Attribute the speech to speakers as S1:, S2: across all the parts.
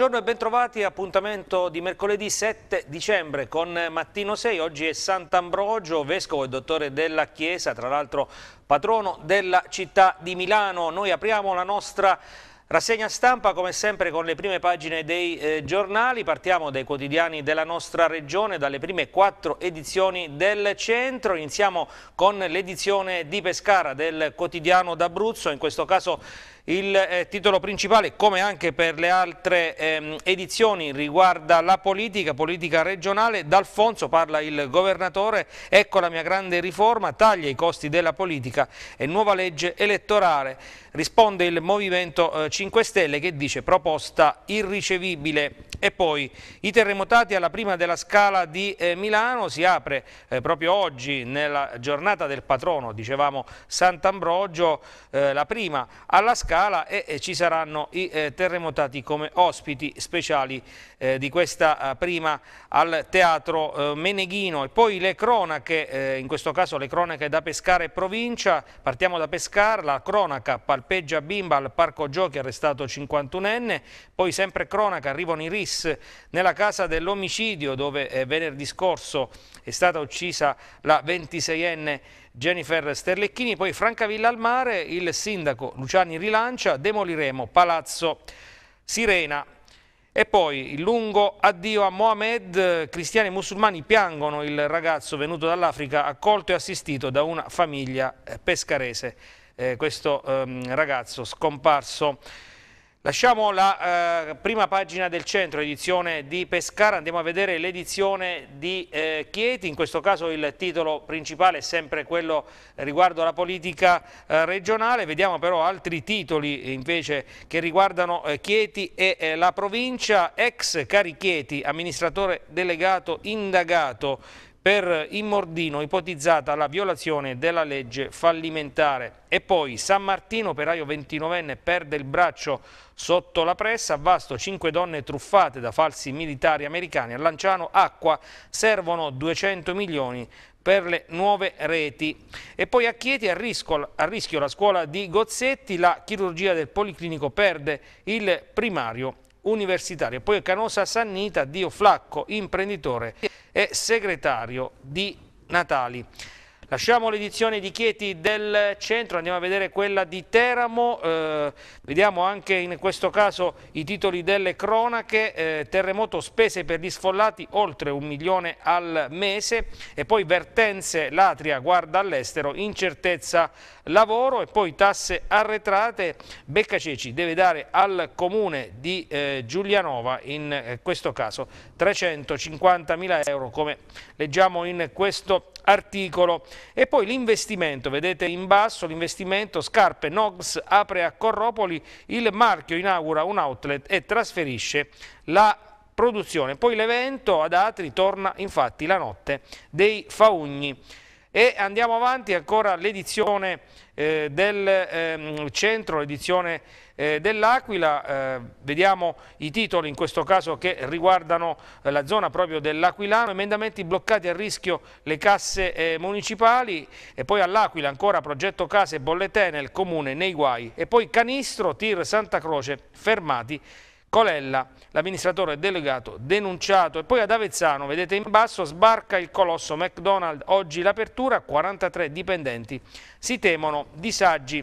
S1: Buongiorno e bentrovati, appuntamento di mercoledì 7 dicembre con Mattino 6, oggi è Sant'Ambrogio, vescovo e dottore della Chiesa, tra l'altro patrono della città di Milano. Noi apriamo la nostra Rassegna stampa come sempre con le prime pagine dei eh, giornali, partiamo dai quotidiani della nostra regione, dalle prime quattro edizioni del centro, iniziamo con l'edizione di Pescara del quotidiano d'Abruzzo, in questo caso il eh, titolo principale, come anche per le altre ehm, edizioni, riguarda la politica, politica regionale. D'Alfonso parla il governatore, ecco la mia grande riforma, taglia i costi della politica e nuova legge elettorale. Risponde il Movimento eh, 5 Stelle che dice proposta irricevibile. E poi i terremotati alla prima della scala di eh, Milano, si apre eh, proprio oggi nella giornata del patrono, dicevamo Sant'Ambrogio, eh, la prima alla scala Scala e ci saranno i eh, terremotati come ospiti speciali eh, di questa eh, prima al Teatro Meneghino. E poi le cronache, in questo caso le cronache da Pescara e provincia, partiamo da Pescara, la cronaca palpeggia bimba al parco giochi arrestato 51enne, poi sempre cronaca arrivano i RIS nella casa dell'omicidio dove venerdì scorso è stata uccisa la 26enne Jennifer Sterlecchini, poi Francavilla al mare, il sindaco Luciani rilancia, demoliremo Palazzo Sirena. E poi il lungo addio a Mohamed, cristiani e musulmani piangono il ragazzo venuto dall'Africa accolto e assistito da una famiglia eh, pescarese. Eh, questo ehm, ragazzo scomparso Lasciamo la eh, prima pagina del centro, edizione di Pescara, andiamo a vedere l'edizione di eh, Chieti, in questo caso il titolo principale è sempre quello riguardo alla politica eh, regionale, vediamo però altri titoli invece che riguardano eh, Chieti e eh, la provincia, ex Cari Chieti, amministratore delegato indagato per Immordino ipotizzata la violazione della legge fallimentare. E poi San Martino, operaio 29enne, perde il braccio sotto la pressa, a Vasto 5 donne truffate da falsi militari americani, a Lanciano acqua, servono 200 milioni per le nuove reti. E poi a Chieti a rischio, a rischio la scuola di Gozzetti, la chirurgia del Policlinico perde il primario universitario. Poi Canosa Sannita, Dio Flacco, imprenditore e segretario di Natali. Lasciamo l'edizione di Chieti del centro, andiamo a vedere quella di Teramo, eh, vediamo anche in questo caso i titoli delle cronache, eh, terremoto spese per gli sfollati oltre un milione al mese e poi vertenze, l'Atria guarda all'estero, incertezza lavoro e poi tasse arretrate, Beccaceci deve dare al comune di eh, Giulianova in eh, questo caso 350 mila euro come leggiamo in questo articolo. E poi l'investimento, vedete in basso l'investimento, Scarpe Nox apre a Corropoli, il marchio inaugura un outlet e trasferisce la produzione. Poi l'evento ad Atri torna infatti la notte dei faugni. E andiamo avanti ancora l'edizione eh, del ehm, centro, l'edizione eh, dell'Aquila, eh, vediamo i titoli in questo caso che riguardano eh, la zona proprio dell'Aquilano, emendamenti bloccati a rischio le casse eh, municipali e poi all'Aquila ancora progetto case e bollette nel comune nei guai e poi Canistro, Tir, Santa Croce fermati Colella, l'amministratore delegato denunciato e poi ad Avezzano, vedete in basso, sbarca il colosso McDonald, oggi l'apertura, 43 dipendenti si temono disagi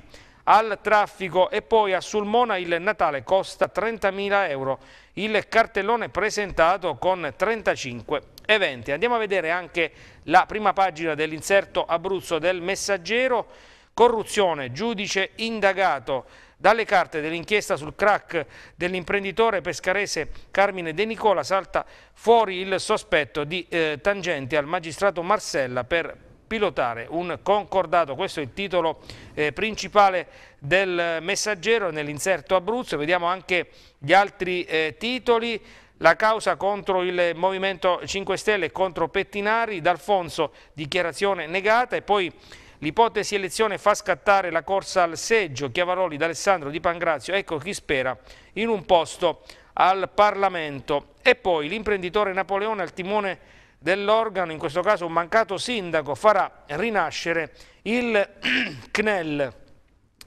S1: al traffico e poi a Sulmona il Natale costa 30.000 euro. Il cartellone presentato con 35 eventi. Andiamo a vedere anche la prima pagina dell'inserto Abruzzo del Messaggero. Corruzione, giudice indagato dalle carte dell'inchiesta sul crack dell'imprenditore pescarese Carmine De Nicola salta fuori il sospetto di eh, tangenti al magistrato Marcella per pilotare un concordato, questo è il titolo eh, principale del messaggero nell'inserto Abruzzo, vediamo anche gli altri eh, titoli, la causa contro il Movimento 5 Stelle e contro Pettinari, D'Alfonso dichiarazione negata e poi l'ipotesi elezione fa scattare la corsa al seggio, Chiavaroli, D'Alessandro, Di Pangrazio, ecco chi spera in un posto al Parlamento e poi l'imprenditore Napoleone al timone dell'organo, in questo caso un mancato sindaco, farà rinascere il CNEL.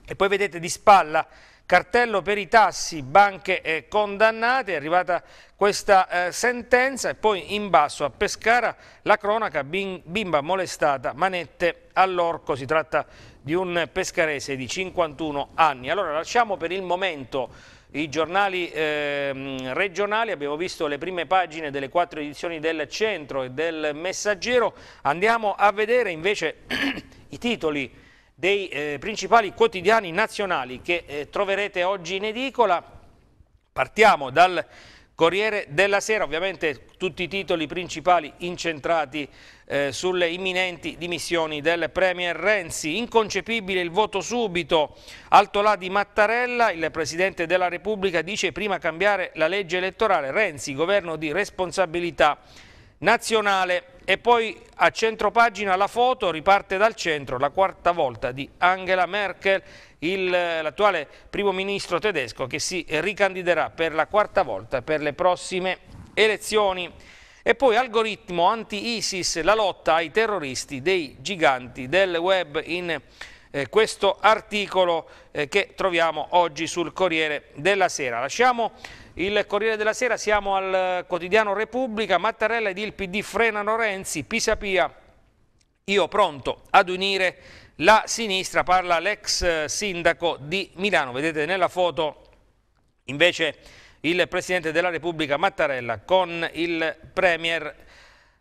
S1: E poi vedete di spalla cartello per i tassi, banche eh, condannate, è arrivata questa eh, sentenza e poi in basso a Pescara la cronaca bimba molestata, manette all'orco, si tratta di un pescarese di 51 anni. Allora lasciamo per il momento i giornali eh, regionali, abbiamo visto le prime pagine delle quattro edizioni del Centro e del Messaggero, andiamo a vedere invece i titoli dei eh, principali quotidiani nazionali che eh, troverete oggi in edicola. Partiamo dal Corriere della Sera, ovviamente tutti i titoli principali incentrati eh, sulle imminenti dimissioni del Premier Renzi. Inconcepibile il voto subito, altolà di Mattarella, il Presidente della Repubblica dice prima cambiare la legge elettorale, Renzi, governo di responsabilità nazionale. E poi a centro pagina la foto riparte dal centro, la quarta volta di Angela Merkel, l'attuale primo ministro tedesco che si ricandiderà per la quarta volta per le prossime elezioni. E poi algoritmo anti-ISIS, la lotta ai terroristi dei giganti del web in eh, questo articolo eh, che troviamo oggi sul Corriere della Sera. Lasciamo il Corriere della Sera, siamo al quotidiano Repubblica, Mattarella ed il PD frenano Renzi, Pisapia, io pronto ad unire la sinistra, parla l'ex sindaco di Milano, vedete nella foto invece il Presidente della Repubblica Mattarella con il Premier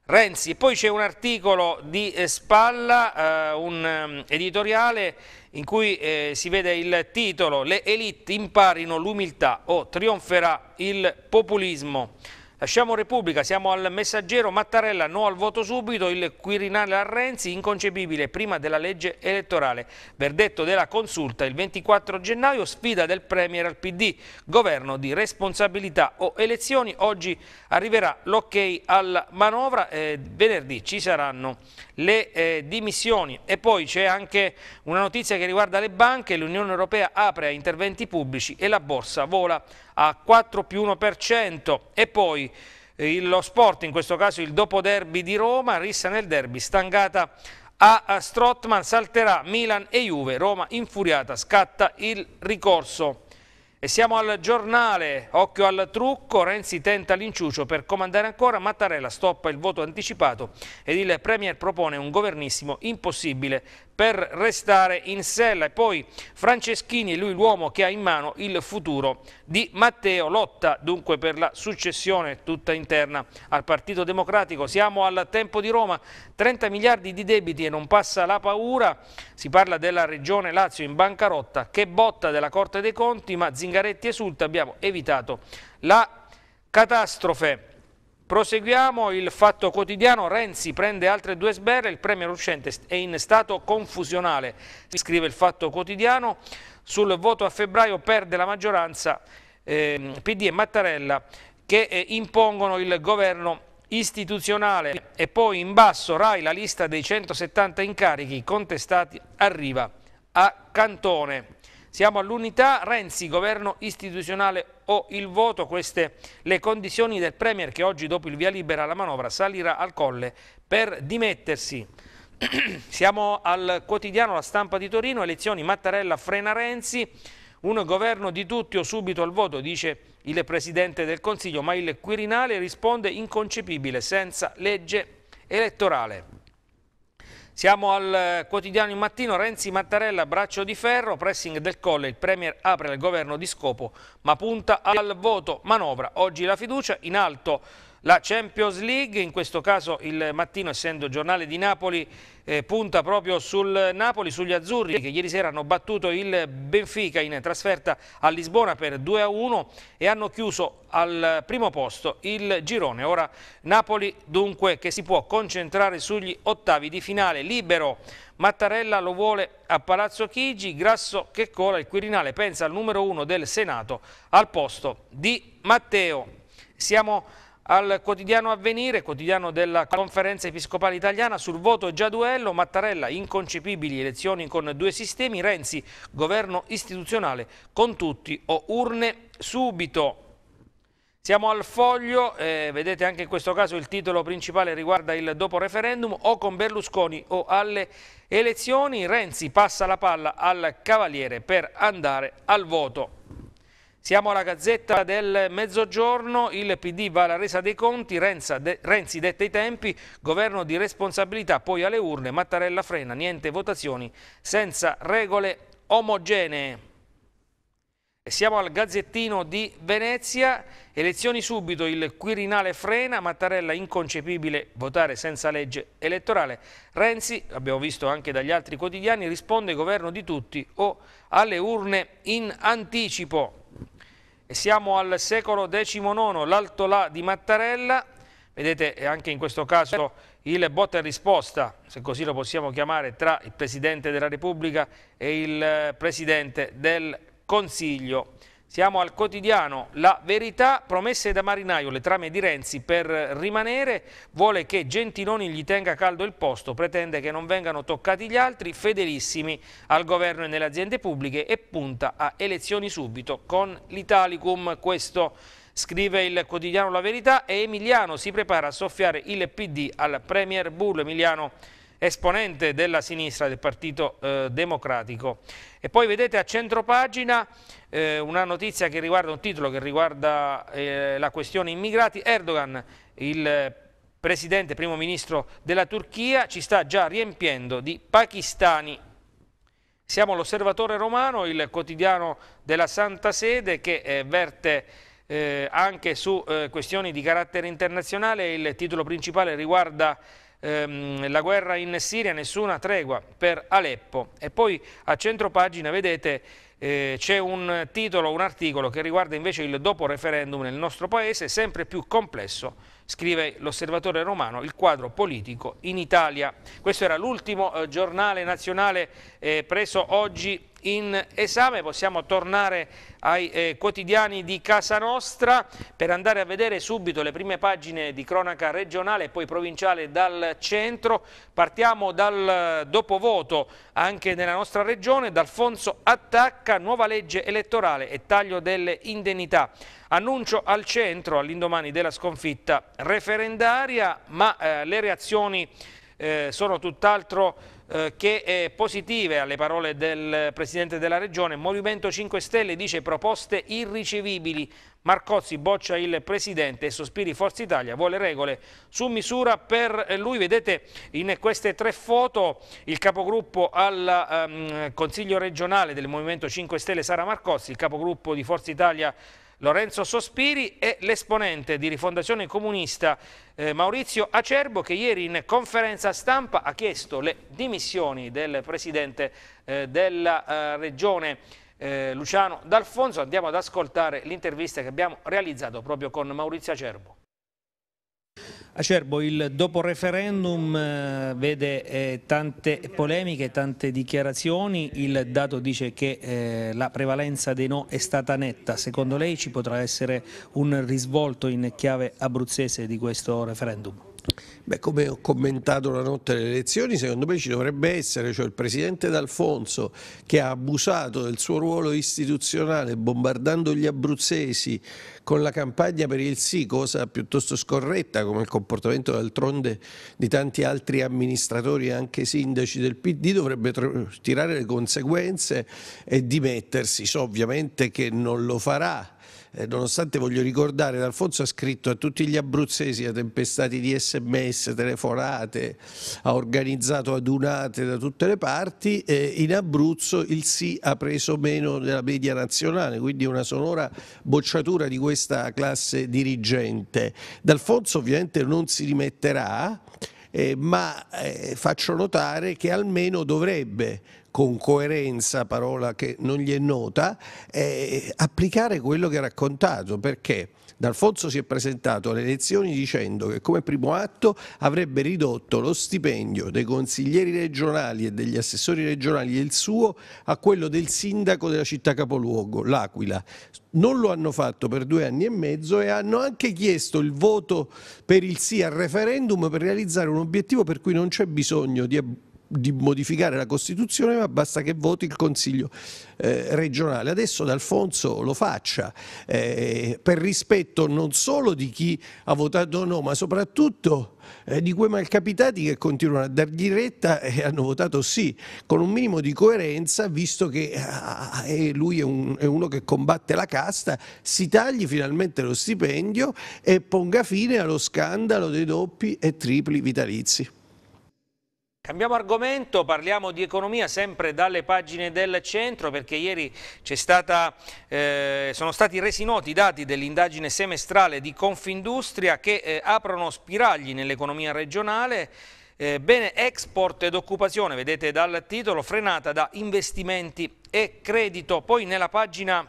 S1: Renzi. Poi c'è un articolo di eh, Spalla, eh, un ehm, editoriale in cui eh, si vede il titolo Le elite imparino l'umiltà o trionferà il populismo. Lasciamo Repubblica, siamo al messaggero Mattarella, no al voto subito, il Quirinale a Renzi, inconcepibile prima della legge elettorale. Verdetto della consulta il 24 gennaio, sfida del Premier al PD, governo di responsabilità o elezioni. Oggi arriverà l'ok alla manovra, eh, venerdì ci saranno le eh, dimissioni. E poi c'è anche una notizia che riguarda le banche, l'Unione Europea apre a interventi pubblici e la borsa vola a 4 più 1% e poi eh, lo sport, in questo caso il dopo derby di Roma, rissa nel derby, stangata a Strottman, salterà Milan e Juve, Roma infuriata, scatta il ricorso. E siamo al giornale, occhio al trucco, Renzi tenta l'inciucio per comandare ancora, Mattarella stoppa il voto anticipato ed il Premier propone un governissimo impossibile per restare in sella. E poi Franceschini, lui l'uomo che ha in mano il futuro di Matteo Lotta, dunque per la successione tutta interna al Partito Democratico. Siamo al tempo di Roma, 30 miliardi di debiti e non passa la paura. Si parla della regione Lazio in bancarotta, che botta della Corte dei Conti, ma Zingaretti esulta, abbiamo evitato la catastrofe. Proseguiamo il fatto quotidiano, Renzi prende altre due sberle, il premier uscente è in stato confusionale, scrive il fatto quotidiano, sul voto a febbraio perde la maggioranza eh, PD e Mattarella che eh, impongono il governo istituzionale e poi in basso Rai la lista dei 170 incarichi contestati arriva a Cantone. Siamo all'unità, Renzi, governo istituzionale o il voto, queste le condizioni del Premier che oggi dopo il via libera alla manovra salirà al colle per dimettersi. Siamo al quotidiano La Stampa di Torino, elezioni Mattarella frena Renzi, un governo di tutti o subito al voto, dice il Presidente del Consiglio, ma il Quirinale risponde inconcepibile senza legge elettorale. Siamo al eh, quotidiano in mattino, Renzi Mattarella, braccio di ferro, pressing del colle, il Premier apre il governo di scopo ma punta al voto, manovra, oggi la fiducia in alto la Champions League, in questo caso il mattino essendo giornale di Napoli eh, punta proprio sul Napoli, sugli azzurri che ieri sera hanno battuto il Benfica in trasferta a Lisbona per 2-1 a e hanno chiuso al primo posto il girone. Ora Napoli dunque che si può concentrare sugli ottavi di finale libero. Mattarella lo vuole a Palazzo Chigi, Grasso che cola, il Quirinale pensa al numero uno del Senato al posto di Matteo. Siamo al quotidiano Avvenire, quotidiano della Conferenza Episcopale Italiana, sul voto già duello, Mattarella, inconcepibili elezioni con due sistemi, Renzi, governo istituzionale con tutti o urne subito. Siamo al foglio, eh, vedete anche in questo caso il titolo principale riguarda il dopo referendum o con Berlusconi o alle elezioni, Renzi passa la palla al Cavaliere per andare al voto. Siamo alla Gazzetta del Mezzogiorno, il PD va alla resa dei conti, Renzi dette i tempi, governo di responsabilità, poi alle urne, Mattarella frena, niente votazioni senza regole omogenee. E siamo al Gazzettino di Venezia, elezioni subito, il Quirinale frena, Mattarella inconcepibile votare senza legge elettorale. Renzi, abbiamo visto anche dagli altri quotidiani, risponde governo di tutti o alle urne in anticipo. E siamo al secolo XIX, l'Altolà di Mattarella, vedete anche in questo caso il botta e risposta, se così lo possiamo chiamare, tra il Presidente della Repubblica e il eh, Presidente del Consiglio. Siamo al quotidiano La Verità, promesse da marinaio, le trame di Renzi per rimanere, vuole che Gentiloni gli tenga caldo il posto, pretende che non vengano toccati gli altri, fedelissimi al governo e nelle aziende pubbliche e punta a elezioni subito con l'Italicum. Questo scrive il quotidiano La Verità e Emiliano si prepara a soffiare il PD al Premier Bull. Emiliano esponente della sinistra del Partito eh, Democratico. E poi vedete a centro pagina eh, una notizia che riguarda un titolo che riguarda eh, la questione immigrati. Erdogan, il presidente, primo ministro della Turchia, ci sta già riempiendo di pakistani siamo l'osservatore romano, il quotidiano della Santa Sede che eh, verte eh, anche su eh, questioni di carattere internazionale. Il titolo principale riguarda ehm, la guerra in Siria, nessuna tregua per Aleppo. E poi a centro pagina vedete eh, c'è un titolo, un articolo che riguarda invece il dopo referendum nel nostro paese, sempre più complesso, scrive l'osservatore romano, il quadro politico in Italia. Questo era l'ultimo eh, giornale nazionale eh, preso oggi in esame, possiamo tornare ai eh, quotidiani di casa nostra per andare a vedere subito le prime pagine di cronaca regionale e poi provinciale dal centro. Partiamo dal eh, dopovoto anche nella nostra regione, D'Alfonso attacca nuova legge elettorale e taglio delle indennità. Annuncio al centro all'indomani della sconfitta referendaria, ma eh, le reazioni eh, sono tutt'altro eh, che è positive alle parole del Presidente della Regione. Movimento 5 Stelle dice proposte irricevibili. Marcozzi boccia il Presidente e sospiri Forza Italia, vuole regole su misura per lui. Vedete in queste tre foto il capogruppo al ehm, Consiglio regionale del Movimento 5 Stelle Sara Marcozzi, il capogruppo di Forza Italia Lorenzo Sospiri e l'esponente di Rifondazione Comunista eh, Maurizio Acerbo che ieri in conferenza stampa ha chiesto le dimissioni del presidente eh, della eh, regione eh, Luciano D'Alfonso. Andiamo ad ascoltare l'intervista che abbiamo realizzato proprio con Maurizio Acerbo. Acerbo, il dopo referendum eh, vede eh, tante polemiche, tante dichiarazioni, il dato dice che eh, la prevalenza dei no è stata netta, secondo lei ci potrà essere un risvolto in chiave abruzzese di questo referendum?
S2: Beh, come ho commentato la notte delle elezioni, secondo me ci dovrebbe essere, cioè il presidente D'Alfonso che ha abusato del suo ruolo istituzionale bombardando gli abruzzesi con la campagna per il sì, cosa piuttosto scorretta come il comportamento d'altronde di tanti altri amministratori e anche sindaci del PD, dovrebbe tirare le conseguenze e dimettersi. So ovviamente che non lo farà eh, nonostante voglio ricordare, Alfonso ha scritto a tutti gli abruzzesi, a tempestati di sms, telefonate, ha organizzato adunate da tutte le parti, eh, in Abruzzo il sì ha preso meno della media nazionale, quindi una sonora bocciatura di questa classe dirigente. D'Alfonso ovviamente non si rimetterà, eh, ma eh, faccio notare che almeno dovrebbe con coerenza, parola che non gli è nota, eh, applicare quello che ha raccontato, perché D'Alfonso si è presentato alle elezioni dicendo che come primo atto avrebbe ridotto lo stipendio dei consiglieri regionali e degli assessori regionali e il suo a quello del sindaco della città capoluogo, l'Aquila. Non lo hanno fatto per due anni e mezzo e hanno anche chiesto il voto per il sì al referendum per realizzare un obiettivo per cui non c'è bisogno di di modificare la Costituzione, ma basta che voti il Consiglio eh, regionale. Adesso D'Alfonso lo faccia, eh, per rispetto non solo di chi ha votato no, ma soprattutto eh, di quei malcapitati che continuano a dar diretta e hanno votato sì, con un minimo di coerenza, visto che ah, eh, lui è, un, è, uno che combatte la casta, si tagli finalmente lo stipendio e ponga fine allo scandalo dei doppi e tripli vitalizi.
S1: Cambiamo argomento, parliamo di economia sempre dalle pagine del centro perché ieri stata, eh, sono stati resi noti i dati dell'indagine semestrale di Confindustria che eh, aprono spiragli nell'economia regionale. Eh, bene export ed occupazione, vedete dal titolo, frenata da investimenti e credito. Poi nella pagina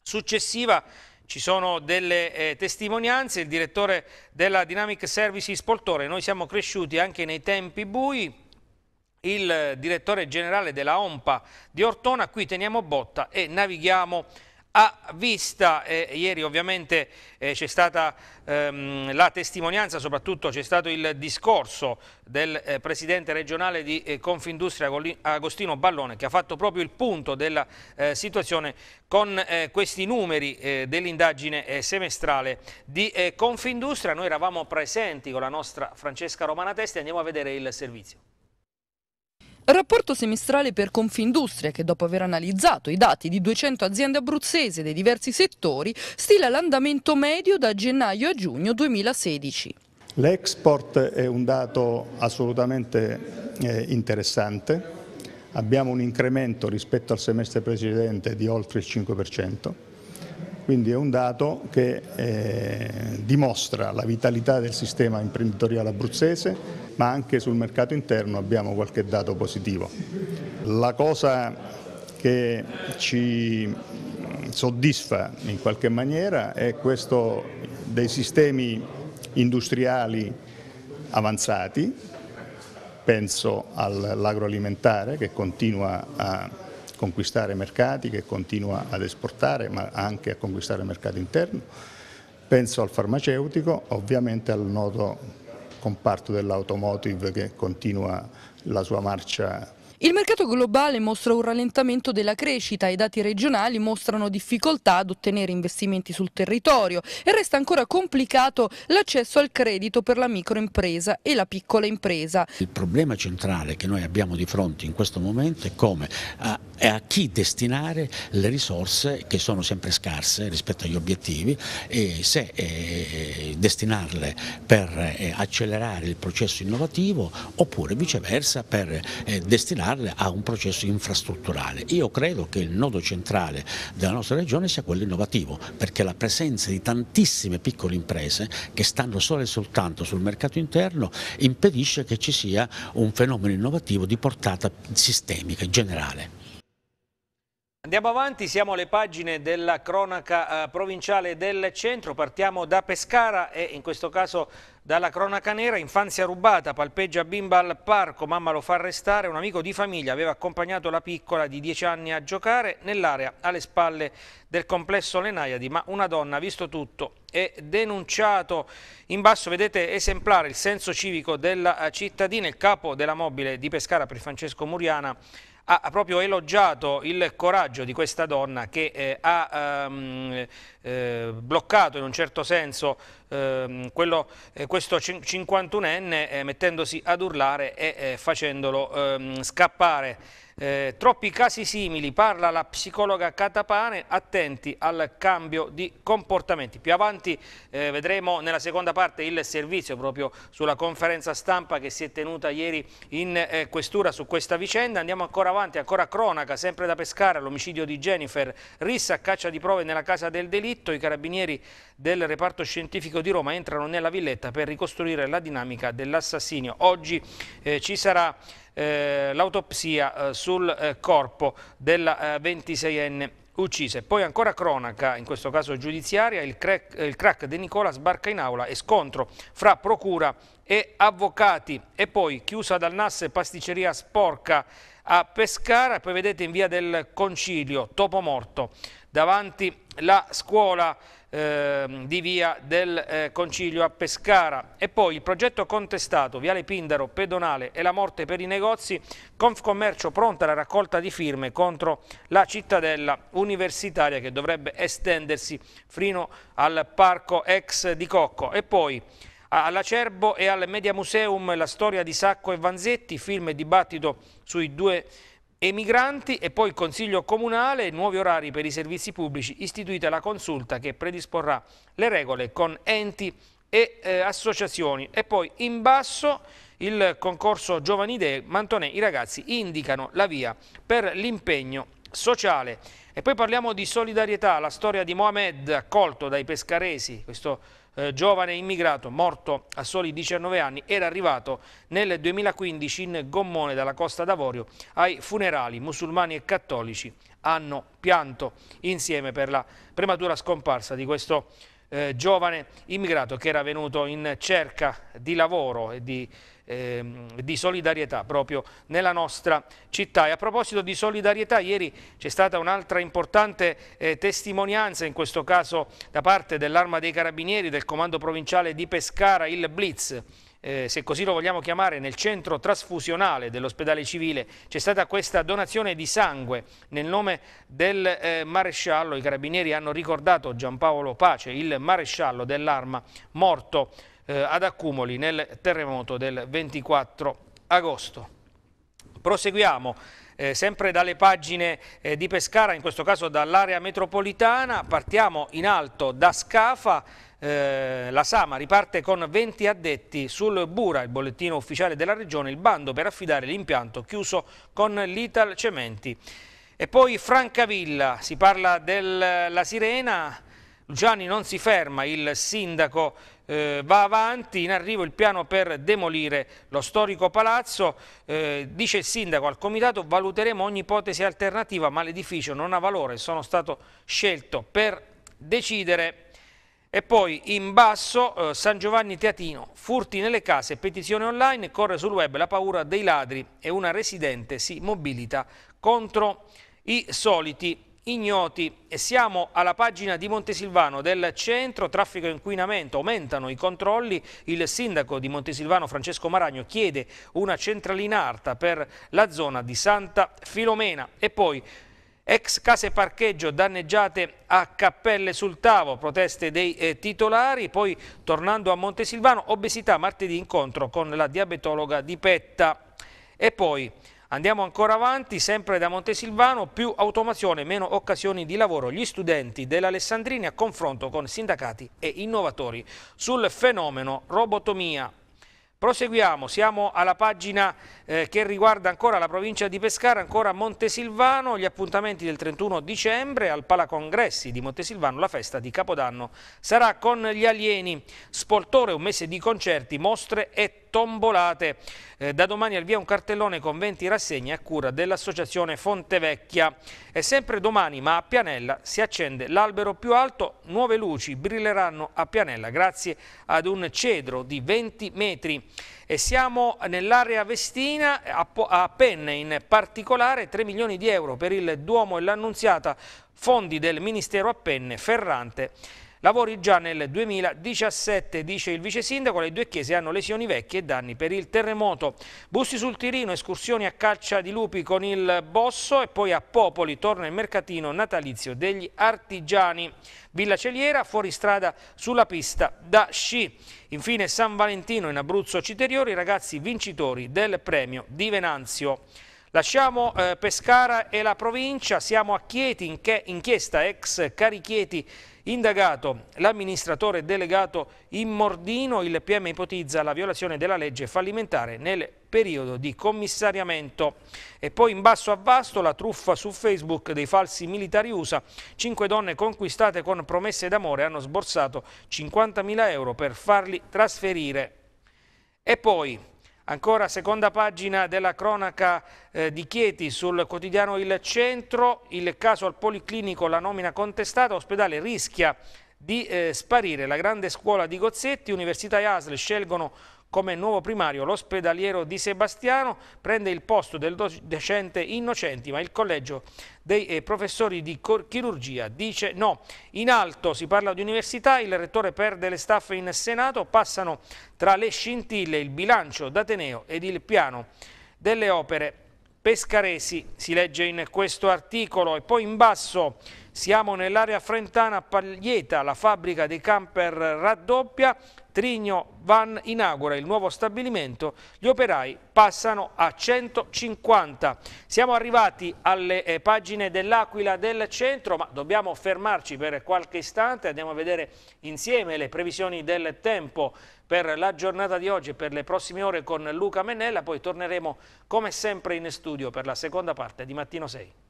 S1: successiva ci sono delle eh, testimonianze, il direttore della Dynamic Services Poltore, noi siamo cresciuti anche nei tempi bui, il direttore generale della OMPA di Ortona, qui teniamo botta e navighiamo a vista. Eh, ieri ovviamente eh, c'è stata ehm, la testimonianza, soprattutto c'è stato il discorso del eh, presidente regionale di eh, Confindustria Agostino Ballone che ha fatto proprio il punto della eh, situazione con eh, questi numeri dell'indagine semestrale di Confindustria. Noi eravamo presenti con la nostra Francesca Romana Testi, andiamo a vedere il servizio.
S3: Rapporto semestrale per Confindustria che dopo aver analizzato i dati di 200 aziende abruzzese dei diversi settori stila l'andamento medio da gennaio a giugno 2016.
S4: L'export è un dato assolutamente eh, interessante, abbiamo un incremento rispetto al semestre precedente di oltre il 5%, quindi è un dato che eh, dimostra la vitalità del sistema imprenditoriale abruzzese, ma anche sul mercato interno abbiamo qualche dato positivo. La cosa che ci soddisfa in qualche maniera è questo dei sistemi industriali avanzati, penso all'agroalimentare che continua a conquistare mercati, che continua ad esportare ma anche a conquistare il mercato interno. Penso al farmaceutico, ovviamente al noto comparto dell'automotive che continua la sua marcia
S3: il mercato globale mostra un rallentamento della crescita, i dati regionali mostrano difficoltà ad ottenere investimenti sul territorio e resta ancora complicato l'accesso al credito per la microimpresa e la piccola impresa.
S2: Il problema centrale che noi abbiamo di fronte in questo momento è come a, a chi destinare le risorse che sono sempre scarse rispetto agli obiettivi e se eh, destinarle per eh, accelerare il processo innovativo oppure viceversa per eh, destinare destinarle a un processo infrastrutturale. Io credo che il nodo centrale della nostra regione sia quello innovativo, perché la presenza di tantissime piccole imprese che stanno solo e soltanto sul mercato interno impedisce che ci sia un fenomeno innovativo di portata sistemica e generale.
S1: Andiamo avanti, siamo alle pagine della cronaca eh, provinciale del centro, partiamo da Pescara e in questo caso dalla cronaca nera, infanzia rubata, palpeggia bimba al parco, mamma lo fa arrestare, un amico di famiglia aveva accompagnato la piccola di 10 anni a giocare nell'area alle spalle del complesso Lenaiadi, ma una donna visto tutto è denunciato. In basso vedete esemplare il senso civico della eh, cittadina, il capo della mobile di Pescara per Francesco Muriana ha proprio elogiato il coraggio di questa donna che eh, ha ehm, eh, bloccato in un certo senso ehm, quello, eh, questo 51enne eh, mettendosi ad urlare e eh, facendolo ehm, scappare eh, troppi casi simili, parla la psicologa Catapane, attenti al cambio di comportamenti. Più avanti eh, vedremo nella seconda parte il servizio proprio sulla conferenza stampa che si è tenuta ieri in eh, questura su questa vicenda. Andiamo ancora avanti, ancora cronaca, sempre da pescare, l'omicidio di Jennifer Rissa, caccia di prove nella casa del delitto. I carabinieri del reparto scientifico di Roma entrano nella villetta per ricostruire la dinamica dell'assassinio. Oggi eh, ci sarà eh, l'autopsia eh, sul eh, corpo della 26enne uccise. Poi ancora cronaca, in questo caso giudiziaria, il crack, il crack De Nicola sbarca in aula e scontro fra procura e avvocati. E poi chiusa dal NAS pasticceria sporca a Pescara, poi vedete in via del Concilio, topo morto, davanti la scuola eh, di via del eh, Concilio a Pescara. E poi il progetto contestato, Viale Pindaro, pedonale e la morte per i negozi, Confcommercio pronta la raccolta di firme contro la cittadella universitaria che dovrebbe estendersi fino al parco ex di Cocco. E poi all'Acerbo e al Media Museum la storia di Sacco e Vanzetti, film e dibattito sui due Emigranti e poi Consiglio Comunale, nuovi orari per i servizi pubblici, istituita la consulta che predisporrà le regole con enti e eh, associazioni. E poi in basso il concorso Giovani Idee, Mantonè, i ragazzi indicano la via per l'impegno sociale. E poi parliamo di solidarietà, la storia di Mohamed accolto dai pescaresi, questo eh, giovane immigrato morto a soli 19 anni, era arrivato nel 2015 in gommone dalla Costa d'Avorio ai funerali. Musulmani e cattolici hanno pianto insieme per la prematura scomparsa di questo eh, giovane immigrato che era venuto in cerca di lavoro e di eh, di solidarietà proprio nella nostra città. E a proposito di solidarietà, ieri c'è stata un'altra importante eh, testimonianza, in questo caso da parte dell'Arma dei Carabinieri del Comando Provinciale di Pescara, il Blitz, eh, se così lo vogliamo chiamare, nel centro trasfusionale dell'ospedale civile c'è stata questa donazione di sangue nel nome del eh, maresciallo. I carabinieri hanno ricordato Giampaolo Pace, il maresciallo dell'arma, morto eh, ad accumuli nel terremoto del 24 agosto. Proseguiamo. Eh, sempre dalle pagine eh, di Pescara, in questo caso dall'area metropolitana, partiamo in alto da Scafa, eh, la Sama riparte con 20 addetti sul Bura, il bollettino ufficiale della regione, il bando per affidare l'impianto chiuso con l'Ital Cementi. E poi Francavilla, si parla della Sirena, Luciani non si ferma, il sindaco eh, va avanti, in arrivo il piano per demolire lo storico palazzo, eh, dice il sindaco al comitato valuteremo ogni ipotesi alternativa ma l'edificio non ha valore, sono stato scelto per decidere e poi in basso eh, San Giovanni Teatino, furti nelle case, petizione online, corre sul web la paura dei ladri e una residente si mobilita contro i soliti ignoti e siamo alla pagina di Montesilvano del centro traffico e inquinamento aumentano i controlli il sindaco di Montesilvano Francesco Maragno chiede una centralina arta per la zona di Santa Filomena e poi Ex case parcheggio danneggiate a cappelle sul tavo, proteste dei eh, titolari, poi tornando a Montesilvano, obesità martedì incontro con la diabetologa di Petta e poi Andiamo ancora avanti, sempre da Montesilvano, più automazione, meno occasioni di lavoro. Gli studenti dell'Alessandrini a confronto con sindacati e innovatori sul fenomeno robotomia. Proseguiamo, siamo alla pagina eh, che riguarda ancora la provincia di Pescara, ancora Montesilvano, gli appuntamenti del 31 dicembre al Palacongressi di Montesilvano, la festa di Capodanno sarà con gli alieni, spoltore un mese di concerti, mostre e tombolate. Eh, da domani al via un cartellone con 20 rassegne a cura dell'associazione Fontevecchia. E sempre domani, ma a Pianella, si accende l'albero più alto, nuove luci brilleranno a Pianella grazie ad un cedro di 20 metri. E siamo nell'area Vestina, a, a Penne in particolare, 3 milioni di euro per il Duomo e l'Annunziata, fondi del Ministero a Penne, Ferrante Lavori già nel 2017, dice il vice sindaco, le due chiese hanno lesioni vecchie e danni per il terremoto. Bussi sul Tirino, escursioni a caccia di lupi con il Bosso e poi a Popoli torna il mercatino natalizio degli artigiani. Villa Celiera, fuoristrada sulla pista da sci. Infine San Valentino in Abruzzo Citeriori, ragazzi vincitori del premio di Venanzio. Lasciamo eh, Pescara e la provincia, siamo a Chieti, in che, inchiesta ex Cari Chieti, indagato l'amministratore delegato in Mordino, il PM ipotizza la violazione della legge fallimentare nel periodo di commissariamento. E poi in basso a vasto la truffa su Facebook dei falsi militari USA. Cinque donne conquistate con promesse d'amore hanno sborsato 50.000 euro per farli trasferire. E poi Ancora seconda pagina della cronaca eh, di Chieti sul quotidiano Il Centro, il caso al Policlinico, la nomina contestata, ospedale rischia di eh, sparire. La grande scuola di Gozzetti, Università e ASL scelgono come nuovo primario l'ospedaliero di Sebastiano prende il posto del docente Innocenti, ma il collegio dei eh, professori di chirurgia dice no. In alto si parla di università, il rettore perde le staffe in Senato, passano tra le scintille il bilancio d'Ateneo ed il piano delle opere pescaresi, si legge in questo articolo. E poi in basso siamo nell'area frentana Paglieta, la fabbrica dei camper raddoppia, Trigno Van inaugura il nuovo stabilimento, gli operai passano a 150. Siamo arrivati alle eh, pagine dell'Aquila del centro, ma dobbiamo fermarci per qualche istante, andiamo a vedere insieme le previsioni del tempo per la giornata di oggi e per le prossime ore con Luca Mennella, poi torneremo come sempre in studio per la seconda parte di Mattino 6.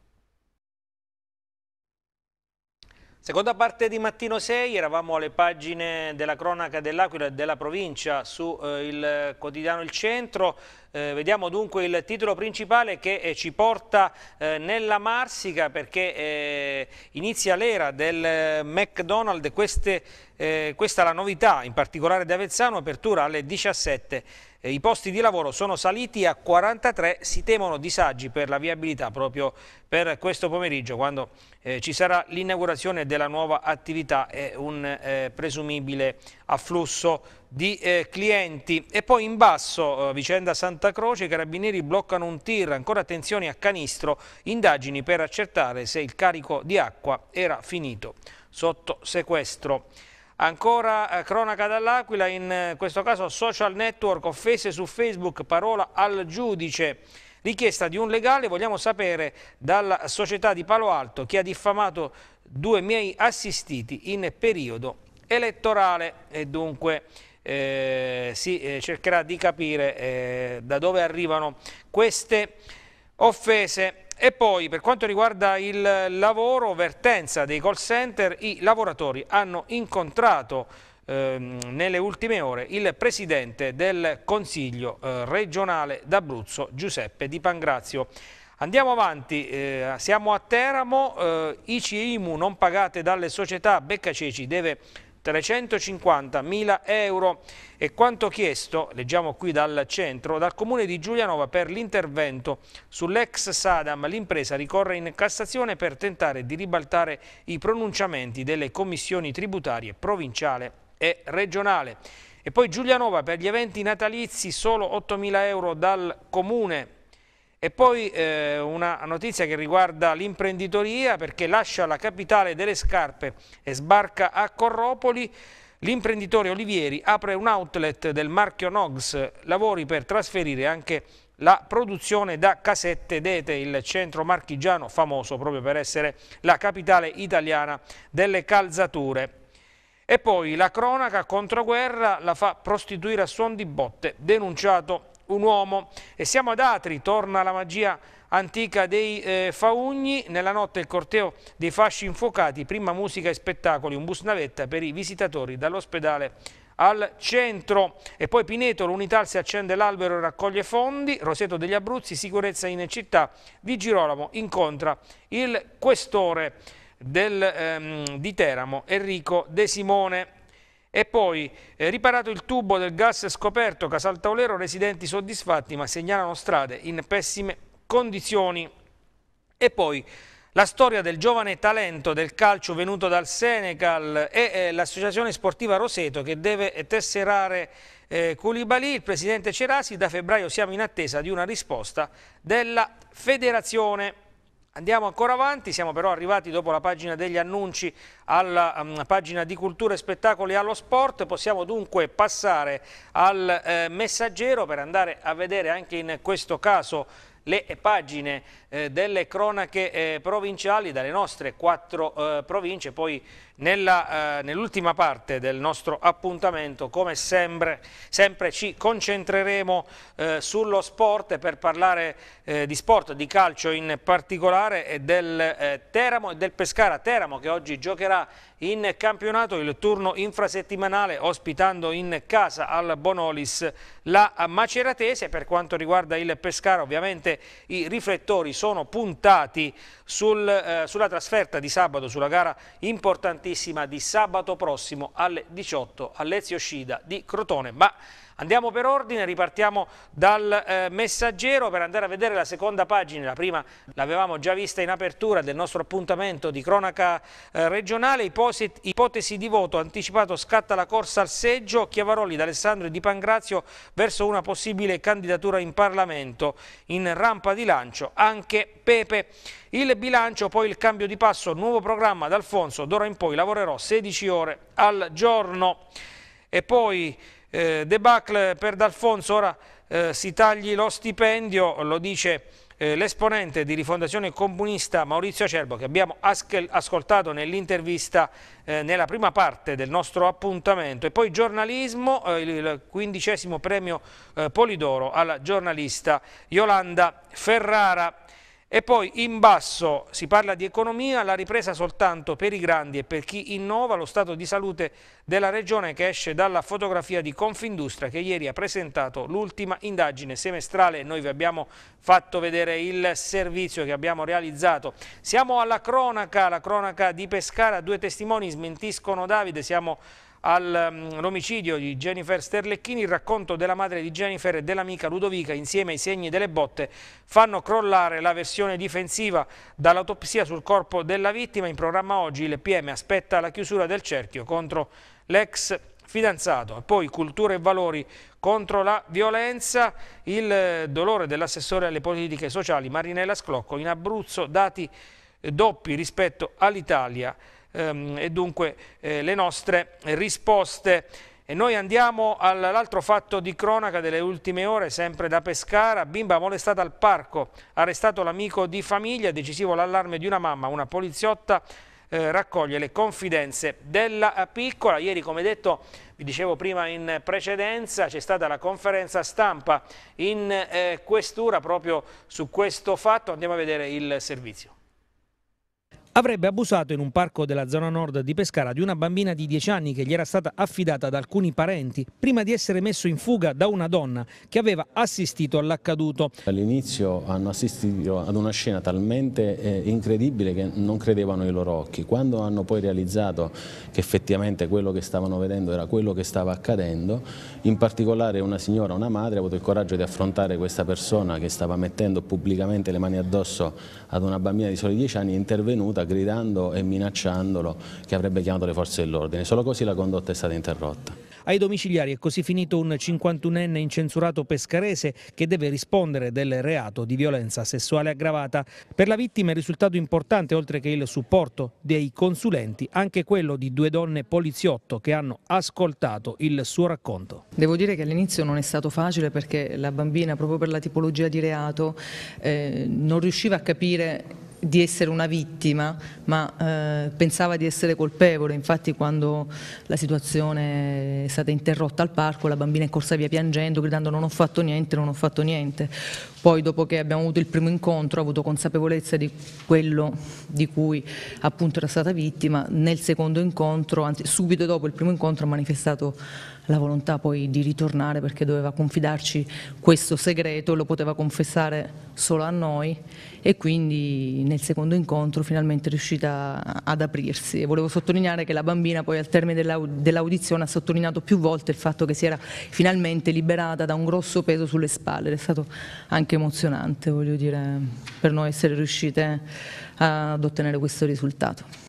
S1: Seconda parte di Mattino 6, eravamo alle pagine della cronaca dell'Aquila e della provincia su eh, il quotidiano Il Centro. Eh, vediamo dunque il titolo principale che eh, ci porta eh, nella Marsica perché eh, inizia l'era del McDonald's. Queste, eh, questa è la novità, in particolare di Avezzano, apertura alle 17. I posti di lavoro sono saliti a 43, si temono disagi per la viabilità proprio per questo pomeriggio quando eh, ci sarà l'inaugurazione della nuova attività e un eh, presumibile afflusso di eh, clienti. E poi in basso, eh, vicenda Santa Croce, i carabinieri bloccano un tir, ancora attenzione a canistro, indagini per accertare se il carico di acqua era finito sotto sequestro. Ancora eh, cronaca dall'Aquila, in eh, questo caso social network, offese su Facebook, parola al giudice. Richiesta di un legale, vogliamo sapere dalla società di Palo Alto che ha diffamato due miei assistiti in periodo elettorale e dunque eh, si eh, cercherà di capire eh, da dove arrivano queste offese. E poi per quanto riguarda il lavoro, vertenza dei call center, i lavoratori hanno incontrato ehm, nelle ultime ore il presidente del Consiglio eh, regionale d'Abruzzo, Giuseppe Di Pangrazio. Andiamo avanti, eh, siamo a Teramo, eh, ICI IMU non pagate dalle società, Beccaceci deve 350.000 euro e quanto chiesto, leggiamo qui dal centro, dal comune di Giulianova per l'intervento sull'ex Sadam. L'impresa ricorre in Cassazione per tentare di ribaltare i pronunciamenti delle commissioni tributarie provinciale e regionale. E poi Giulianova per gli eventi natalizi solo 8.000 euro dal comune. E poi eh, una notizia che riguarda l'imprenditoria perché lascia la capitale delle scarpe e sbarca a Corropoli. L'imprenditore Olivieri apre un outlet del marchio Nogs, lavori per trasferire anche la produzione da Casette d'Ete, il centro marchigiano famoso proprio per essere la capitale italiana delle calzature. E poi la cronaca contro guerra la fa prostituire a suon di botte, denunciato un uomo. E siamo ad Atri, torna la magia antica dei eh, Faugni, nella notte il corteo dei fasci infuocati, prima musica e spettacoli, un bus navetta per i visitatori dall'ospedale al centro e poi Pineto, l'Unital si accende l'albero e raccoglie fondi, Roseto degli Abruzzi, sicurezza in città, Di Girolamo incontra il questore del, ehm, di Teramo Enrico De Simone. E poi eh, riparato il tubo del gas scoperto Casal Taolero, residenti soddisfatti ma segnalano strade in pessime condizioni. E poi la storia del giovane talento del calcio venuto dal Senegal e eh, l'associazione sportiva Roseto che deve tesserare eh, Koulibaly, il presidente Cerasi, da febbraio siamo in attesa di una risposta della federazione. Andiamo ancora avanti, siamo però arrivati dopo la pagina degli annunci alla um, pagina di cultura e spettacoli allo sport, possiamo dunque passare al eh, messaggero per andare a vedere anche in questo caso le pagine eh, delle cronache eh, provinciali dalle nostre quattro eh, province, poi eh, nell'ultima eh, nell parte del nostro appuntamento, come sempre, sempre ci concentreremo eh, sullo sport per parlare eh, di sport, di calcio in particolare, e del eh, Teramo del Pescara. Teramo che oggi giocherà in campionato il turno infrasettimanale ospitando in casa al Bonolis la Maceratese. Per quanto riguarda il Pescara ovviamente i riflettori sono puntati sul, eh, sulla trasferta di sabato sulla gara importante Santissima di sabato prossimo alle 18 all'Ezio Scida di Crotone. Ma Andiamo per ordine, ripartiamo dal eh, messaggero per andare a vedere la seconda pagina, la prima l'avevamo già vista in apertura del nostro appuntamento di cronaca eh, regionale, Iposit, ipotesi di voto anticipato scatta la corsa al seggio, Chiavaroli, D'Alessandro e Di Pangrazio verso una possibile candidatura in Parlamento, in rampa di lancio anche Pepe. Il bilancio, poi il cambio di passo, nuovo programma d'Alfonso, d'ora in poi lavorerò 16 ore al giorno e poi eh, debacle per D'Alfonso, ora eh, si tagli lo stipendio, lo dice eh, l'esponente di Rifondazione Comunista Maurizio Acerbo che abbiamo ascoltato nell'intervista eh, nella prima parte del nostro appuntamento e poi giornalismo, eh, il quindicesimo premio eh, Polidoro alla giornalista Yolanda Ferrara. E poi in basso si parla di economia, la ripresa soltanto per i grandi e per chi innova lo stato di salute della regione che esce dalla fotografia di Confindustria che ieri ha presentato l'ultima indagine semestrale. Noi vi abbiamo fatto vedere il servizio che abbiamo realizzato. Siamo alla cronaca, la cronaca di Pescara, due testimoni smentiscono Davide, siamo all'omicidio mm, di Jennifer Sterlecchini, il racconto della madre di Jennifer e dell'amica Ludovica insieme ai segni delle botte fanno crollare la versione difensiva dall'autopsia sul corpo della vittima. In programma oggi il PM aspetta la chiusura del cerchio contro l'ex fidanzato. poi cultura e valori contro la violenza, il eh, dolore dell'assessore alle politiche sociali Marinella Sclocco in Abruzzo, dati eh, doppi rispetto all'Italia ehm, e dunque eh, le nostre risposte. E noi andiamo all'altro fatto di cronaca delle ultime ore, sempre da Pescara. Bimba molestata al parco, arrestato l'amico di famiglia, decisivo l'allarme di una mamma, una poliziotta eh, raccoglie le confidenze della eh, piccola. Ieri, come detto, vi dicevo prima in precedenza, c'è stata la conferenza stampa in eh, questura proprio su questo fatto. Andiamo a vedere il servizio avrebbe abusato in un parco della zona nord di Pescara di una bambina di 10 anni che gli era stata affidata da alcuni parenti prima di essere messo in fuga da una donna che aveva assistito all'accaduto. All'inizio hanno assistito ad una
S2: scena talmente eh, incredibile che non credevano i loro occhi. Quando hanno poi realizzato che effettivamente quello che stavano vedendo era quello che stava accadendo, in particolare una signora, una madre, ha avuto il coraggio di affrontare questa persona che stava mettendo pubblicamente le mani addosso ad una bambina di soli 10 anni, è intervenuta gridando e minacciandolo che avrebbe chiamato le forze dell'ordine. Solo così la condotta è stata interrotta.
S1: Ai domiciliari è così finito un 51enne incensurato pescarese che deve rispondere del reato di violenza sessuale aggravata. Per la vittima è risultato importante, oltre che il supporto dei consulenti, anche quello di due donne poliziotto che hanno ascoltato il suo racconto.
S3: Devo dire che all'inizio non è stato facile perché la bambina, proprio per la tipologia di reato, eh, non riusciva a capire di essere una vittima, ma eh, pensava di essere colpevole, infatti quando la situazione è stata interrotta al parco la bambina è corsa via piangendo, gridando non ho fatto niente, non ho fatto niente. Poi dopo che abbiamo avuto il primo incontro ha avuto consapevolezza di quello di cui appunto era stata vittima, nel secondo incontro, anzi subito dopo il primo incontro ha manifestato la volontà poi di ritornare perché doveva confidarci questo segreto, lo poteva confessare solo a noi e quindi nel secondo incontro finalmente è riuscita ad aprirsi. E volevo sottolineare che la bambina poi al termine dell'audizione ha sottolineato più volte il fatto che si era finalmente liberata da un grosso peso sulle spalle, è stato anche emozionante, voglio dire, per noi essere riuscite ad ottenere questo risultato.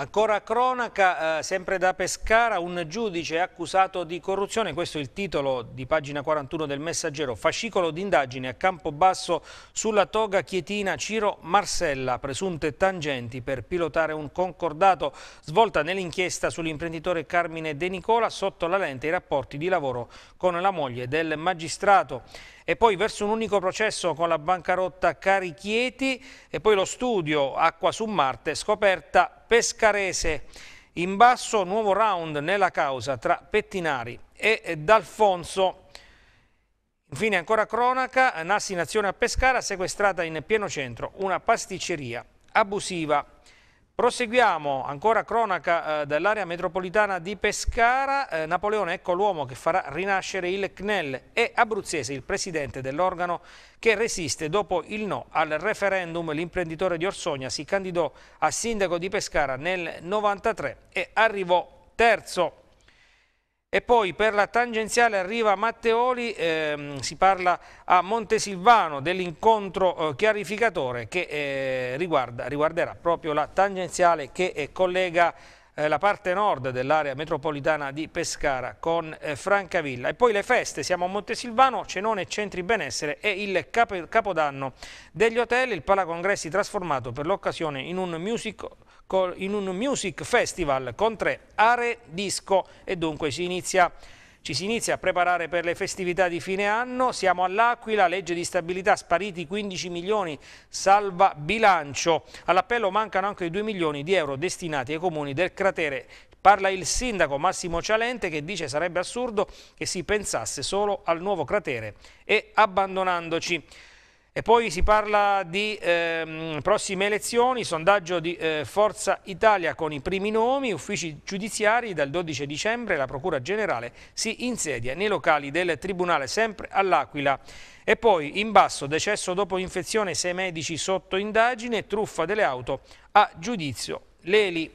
S1: Ancora cronaca, eh, sempre da Pescara, un giudice accusato di corruzione, questo è il titolo di pagina 41 del Messaggero, fascicolo d'indagine a Campobasso sulla toga chietina Ciro Marsella, presunte tangenti per pilotare un concordato, svolta nell'inchiesta sull'imprenditore Carmine De Nicola sotto la lente i rapporti di lavoro con la moglie del magistrato e poi verso un unico processo con la bancarotta Cari Chieti e poi lo studio Acqua su Marte, scoperta Pescara Carese. In basso nuovo round nella causa tra Pettinari e D'Alfonso. Infine ancora cronaca, Nassi in azione a Pescara, sequestrata in pieno centro una pasticceria abusiva. Proseguiamo, ancora cronaca eh, dell'area metropolitana di Pescara, eh, Napoleone ecco l'uomo che farà rinascere il CNEL e Abruzzese il presidente dell'organo che resiste dopo il no al referendum, l'imprenditore di Orsogna si candidò a sindaco di Pescara nel 93 e arrivò terzo. E poi per la tangenziale arriva Matteoli, ehm, si parla a Montesilvano dell'incontro eh, chiarificatore che eh, riguarda, riguarderà proprio la tangenziale che eh, collega eh, la parte nord dell'area metropolitana di Pescara con eh, Francavilla. E poi le feste, siamo a Montesilvano, Cenone Centri Benessere e il capodanno degli hotel, il palacongressi trasformato per l'occasione in un music in un music festival con tre aree disco e dunque si inizia ci si inizia a preparare per le festività di fine anno, siamo all'Aquila, legge di stabilità spariti 15 milioni, salva bilancio. All'appello mancano anche i 2 milioni di euro destinati ai comuni del cratere. Parla il sindaco Massimo Cialente che dice sarebbe assurdo che si pensasse solo al nuovo cratere e abbandonandoci. E poi si parla di eh, prossime elezioni, sondaggio di eh, Forza Italia con i primi nomi, uffici giudiziari, dal 12 dicembre la Procura Generale si insedia nei locali del Tribunale, sempre all'Aquila. E poi in basso, decesso dopo infezione, sei medici sotto indagine, truffa delle auto a giudizio. Leli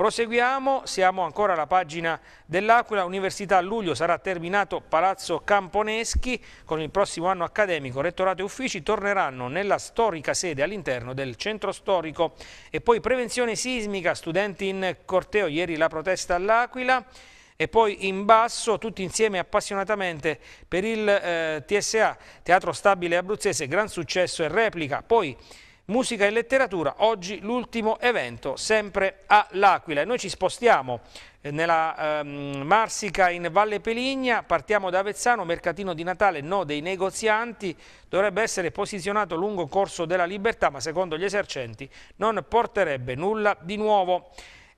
S1: Proseguiamo, siamo ancora alla pagina dell'Aquila, Università a luglio sarà terminato Palazzo Camponeschi, con il prossimo anno accademico rettorato e uffici torneranno nella storica sede all'interno del centro storico. E poi prevenzione sismica, studenti in corteo, ieri la protesta all'Aquila e poi in basso tutti insieme appassionatamente per il eh, TSA, Teatro Stabile Abruzzese, gran successo e replica. Poi Musica e letteratura, oggi l'ultimo evento, sempre all'Aquila. noi ci spostiamo eh, nella ehm, Marsica in Valle Peligna, partiamo da Avezzano, mercatino di Natale, no dei negozianti, dovrebbe essere posizionato lungo corso della libertà, ma secondo gli esercenti non porterebbe nulla di nuovo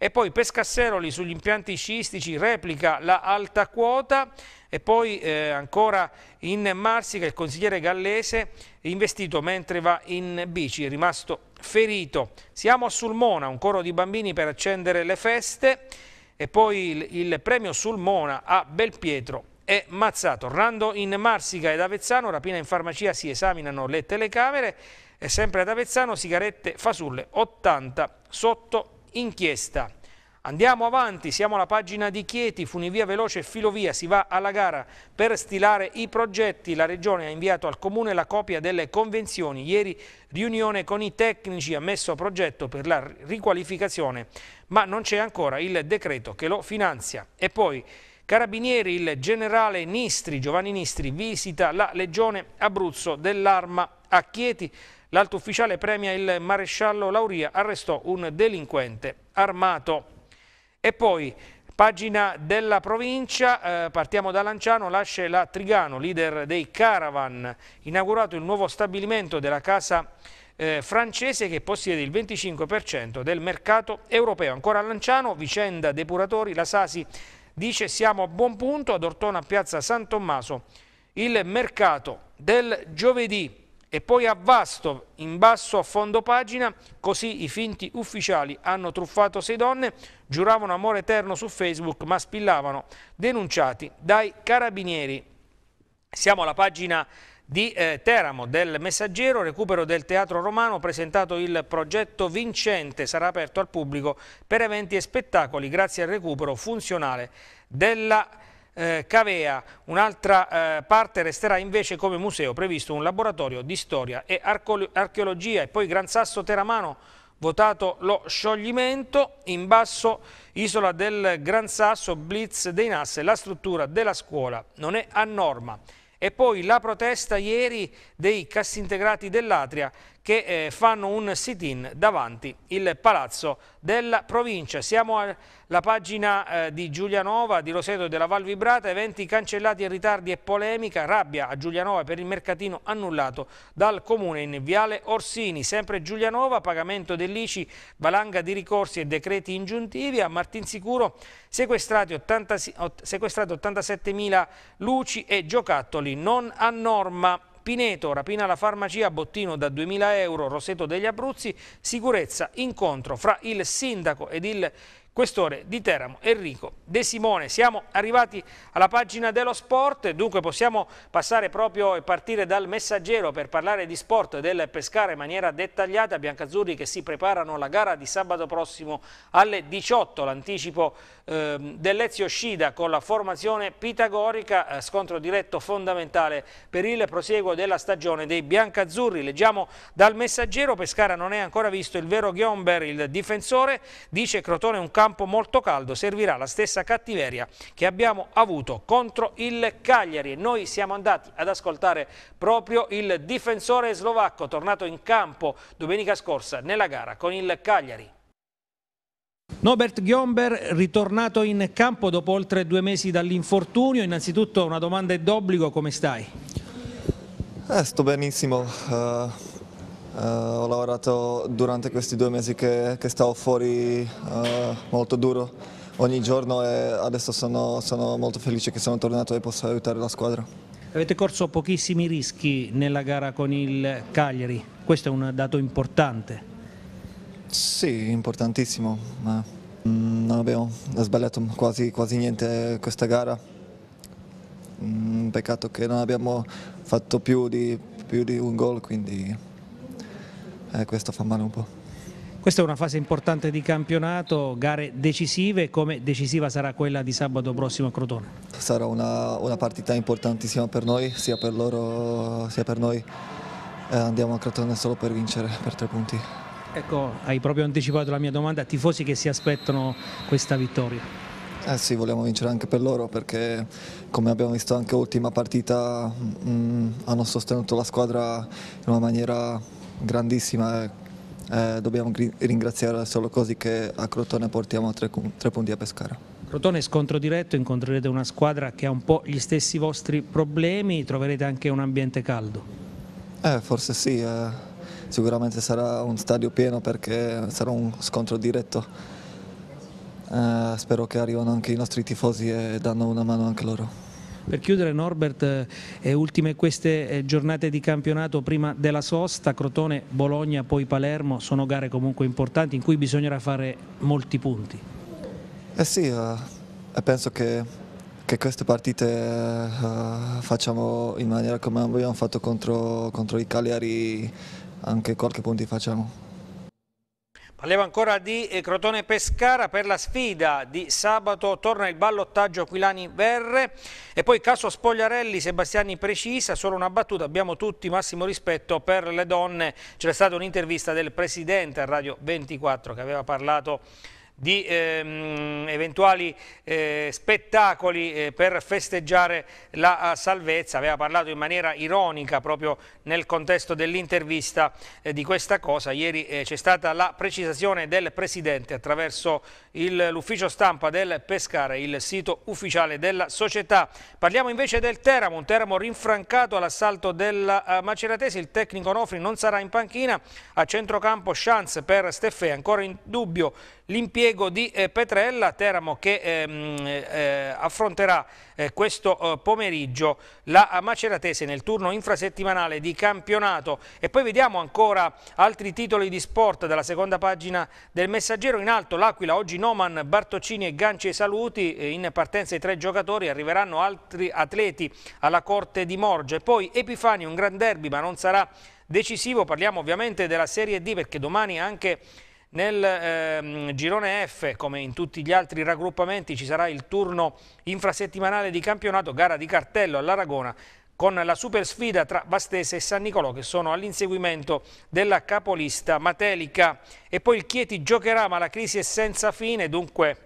S1: e poi Pescasseroli sugli impianti sciistici replica la alta quota e poi eh, ancora in Marsica il consigliere gallese investito mentre va in bici, è rimasto ferito. Siamo a Sulmona, un coro di bambini per accendere le feste e poi il, il premio Sulmona a Belpietro è Mazzato. Tornando in Marsica ed Avezzano, rapina in farmacia, si esaminano le telecamere e sempre ad Avezzano sigarette fasulle 80 sotto inchiesta. Andiamo avanti, siamo alla pagina di Chieti, funivia veloce e filovia, si va alla gara per stilare i progetti. La Regione ha inviato al Comune la copia delle convenzioni. Ieri riunione con i tecnici ha messo a progetto per la riqualificazione, ma non c'è ancora il decreto che lo finanzia. E poi Carabinieri, il generale Nistri, Giovanni Nistri, visita la Legione Abruzzo dell'Arma a Chieti. L'alto ufficiale premia il maresciallo Lauria, arrestò un delinquente armato. E poi Pagina della provincia, eh, partiamo da Lanciano, lascia la Trigano, leader dei Caravan, inaugurato il nuovo stabilimento della casa eh, francese che possiede il 25% del mercato europeo. Ancora a Lanciano, vicenda depuratori, la Sasi dice siamo a buon punto ad Ortona Piazza San Tommaso, il mercato del giovedì e poi a Vasto, in basso a fondo pagina, così i finti ufficiali hanno truffato sei donne, giuravano amore eterno su Facebook ma spillavano, denunciati dai carabinieri. Siamo alla pagina di eh, Teramo del Messaggero, recupero del Teatro Romano, presentato il progetto Vincente, sarà aperto al pubblico per eventi e spettacoli grazie al recupero funzionale della eh, Cavea. Un'altra eh, parte resterà invece come museo, previsto un laboratorio di storia e archeologia e poi Gran Sasso Teramano votato lo scioglimento, in basso Isola del Gran Sasso, Blitz dei Nasse, la struttura della scuola non è a norma e poi la protesta ieri dei cassintegrati dell'Atria che eh, fanno un sit-in davanti il palazzo della provincia. Siamo alla pagina eh, di Giulianova, di Roseto e della Val Vibrata, eventi cancellati e ritardi e polemica, rabbia a Giulianova per il mercatino annullato dal comune in Viale Orsini, sempre Giulianova, pagamento dell'ICI, valanga di ricorsi e decreti ingiuntivi, a Martinsicuro sequestrati 80, sequestrati 87.000 luci e giocattoli non a norma. Pineto, rapina alla farmacia, bottino da 2.000 euro, Roseto degli Abruzzi, sicurezza, incontro fra il sindaco ed il questore di Teramo Enrico De Simone. Siamo arrivati alla pagina dello sport, dunque possiamo passare proprio e partire dal messaggero per parlare di sport e del pescare in maniera dettagliata. Biancazzurri che si preparano alla gara di sabato prossimo alle 18, l'anticipo ehm, dell'Ezio Scida con la formazione pitagorica, eh, scontro diretto fondamentale per il prosieguo della stagione dei biancazzurri. Leggiamo dal messaggero, Pescara non è ancora visto il vero Ghiomber, il difensore, dice Crotone un campo molto caldo, servirà la stessa cattiveria che abbiamo avuto contro il Cagliari. Noi siamo andati ad ascoltare proprio il difensore slovacco tornato in campo domenica scorsa nella gara con il Cagliari. Norbert Ghiomber ritornato in campo dopo oltre due mesi dall'infortunio, innanzitutto una domanda è d'obbligo, come stai?
S5: Eh, sto benissimo, uh, uh, ho lavorato durante questi due mesi che, che stavo fuori uh, molto duro ogni giorno e adesso sono, sono molto felice che sono tornato e posso aiutare la squadra.
S1: Avete corso pochissimi rischi nella gara con il Cagliari, questo è un dato importante.
S5: Sì, importantissimo, ma mm, non abbiamo sbagliato quasi, quasi niente questa gara. Mm, peccato che non abbiamo fatto più di, più di un gol, quindi eh, questo fa male un po'.
S1: Questa è una fase importante di campionato, gare decisive, come decisiva sarà quella di sabato prossimo a Crotone?
S5: Sarà una, una partita importantissima per noi, sia per loro sia per noi. Eh, andiamo a Crotone solo per vincere per tre punti.
S1: Ecco, hai proprio anticipato la mia domanda, tifosi che si aspettano questa vittoria.
S5: Eh sì, vogliamo vincere anche per loro perché come abbiamo visto anche l'ultima partita mh, mm, hanno sostenuto la squadra in una maniera grandissima e eh, dobbiamo ringraziare solo così che a Crotone portiamo tre, tre punti a Pescara.
S1: Crotone scontro diretto, incontrerete una squadra che ha un po' gli stessi vostri problemi, troverete anche un ambiente caldo.
S5: Eh, forse sì. Eh sicuramente sarà un stadio pieno perché sarà un scontro diretto. Eh, spero che arrivano anche i nostri tifosi e danno una mano anche loro.
S1: Per chiudere Norbert, eh, ultime queste eh, giornate di campionato prima della sosta, Crotone, Bologna, poi Palermo, sono gare comunque importanti in cui bisognerà fare molti punti.
S5: Eh sì, eh, penso che, che, queste partite eh, facciamo in maniera come abbiamo fatto contro, contro i Cagliari anche qualche punti facciamo.
S1: Parliamo ancora di eh, Crotone Pescara per la sfida di sabato, torna il ballottaggio Aquilani Verre e poi caso Spogliarelli, Sebastiani precisa, solo una battuta, abbiamo tutti massimo rispetto per le donne, c'era stata un'intervista del Presidente a Radio 24 che aveva parlato di ehm, eventuali eh, spettacoli eh, per festeggiare la eh, salvezza, aveva parlato in maniera ironica proprio nel contesto dell'intervista eh, di questa cosa, ieri eh, c'è stata la precisazione del Presidente attraverso l'ufficio stampa del Pescare, il sito ufficiale della società. Parliamo invece del Teramo, un Teramo rinfrancato all'assalto della eh, Maceratesi, il tecnico Nofri non sarà in panchina, a centrocampo chance per Steffè, ancora in dubbio l'impiego di eh, Petrella, Teramo che ehm, eh, affronterà eh, questo eh, pomeriggio la Maceratese nel turno infrasettimanale di campionato e poi vediamo ancora altri titoli di sport dalla seconda pagina del messaggero in alto l'Aquila, oggi Noman, Bartoccini e Ganci e Saluti eh, in partenza i tre giocatori, arriveranno altri atleti alla corte di Morgia e poi Epifani un gran derby ma non sarà decisivo, parliamo ovviamente della Serie D perché domani anche nel ehm, girone F, come in tutti gli altri raggruppamenti, ci sarà il turno infrasettimanale di campionato, gara di cartello all'Aragona, con la super sfida tra Vastese e San Nicolò che sono all'inseguimento della capolista Matelica e poi il Chieti giocherà ma la crisi è senza fine dunque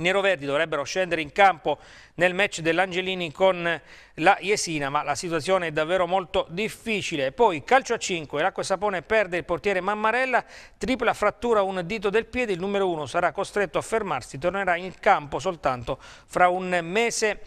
S1: i neroverdi dovrebbero scendere in campo nel match dell'Angelini con la Jesina, ma la situazione è davvero molto difficile. Poi calcio a 5, l'acqua e sapone perde il portiere Mammarella, tripla frattura un dito del piede, il numero 1 sarà costretto a fermarsi, tornerà in campo soltanto fra un mese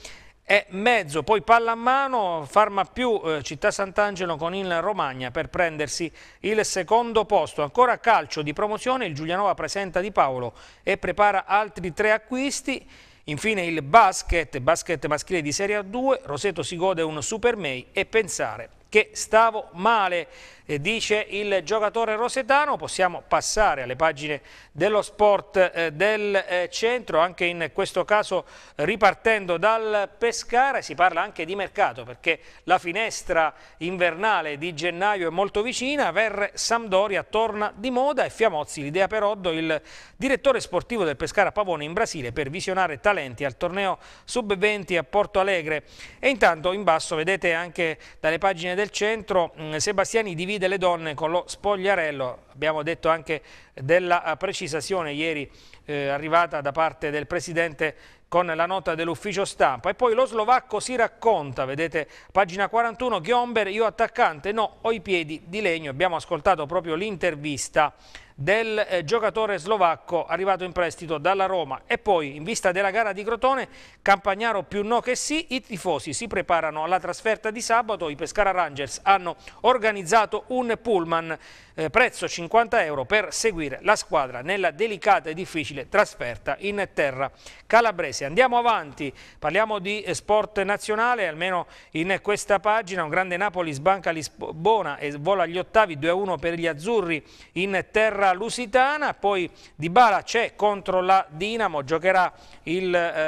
S1: e mezzo, poi palla a mano, Farma più eh, Città Sant'Angelo con il Romagna per prendersi il secondo posto. Ancora calcio di promozione, il Giulianova presenta Di Paolo e prepara altri tre acquisti. Infine il basket, basket maschile di Serie A2, Roseto si gode un Super May e pensare che stavo male. Eh, dice il giocatore rosetano. Possiamo passare alle pagine dello sport eh, del eh, centro, anche in questo caso ripartendo dal Pescara. Si parla anche di mercato perché la finestra invernale di gennaio è molto vicina. Verre Sampdoria torna di moda e Fiamozzi, l'idea per Oddo, il direttore sportivo del Pescara Pavone in Brasile per visionare talenti al torneo sub-20 a Porto Alegre. E intanto in basso vedete anche dalle pagine del centro mm, Sebastiani divide vide le donne con lo spogliarello, abbiamo detto anche della eh, precisazione ieri eh, arrivata da parte del Presidente con la nota dell'ufficio stampa. E poi lo slovacco si racconta, vedete, pagina 41, Ghiomber, io attaccante, no, ho i piedi di legno, abbiamo ascoltato proprio l'intervista del eh, giocatore slovacco arrivato in prestito dalla Roma. E poi, in vista della gara di Crotone, Campagnaro più no che sì, i tifosi si preparano alla trasferta di sabato, i Pescara Rangers hanno organizzato un pullman eh, prezzo 50 euro per seguire la squadra nella delicata e difficile trasferta in terra calabrese. Andiamo avanti, parliamo di sport nazionale, almeno in questa pagina un grande Napoli sbanca Lisbona e vola agli ottavi 2-1 per gli azzurri in terra lusitana, poi Di Bala c'è contro la Dinamo, giocherà eh,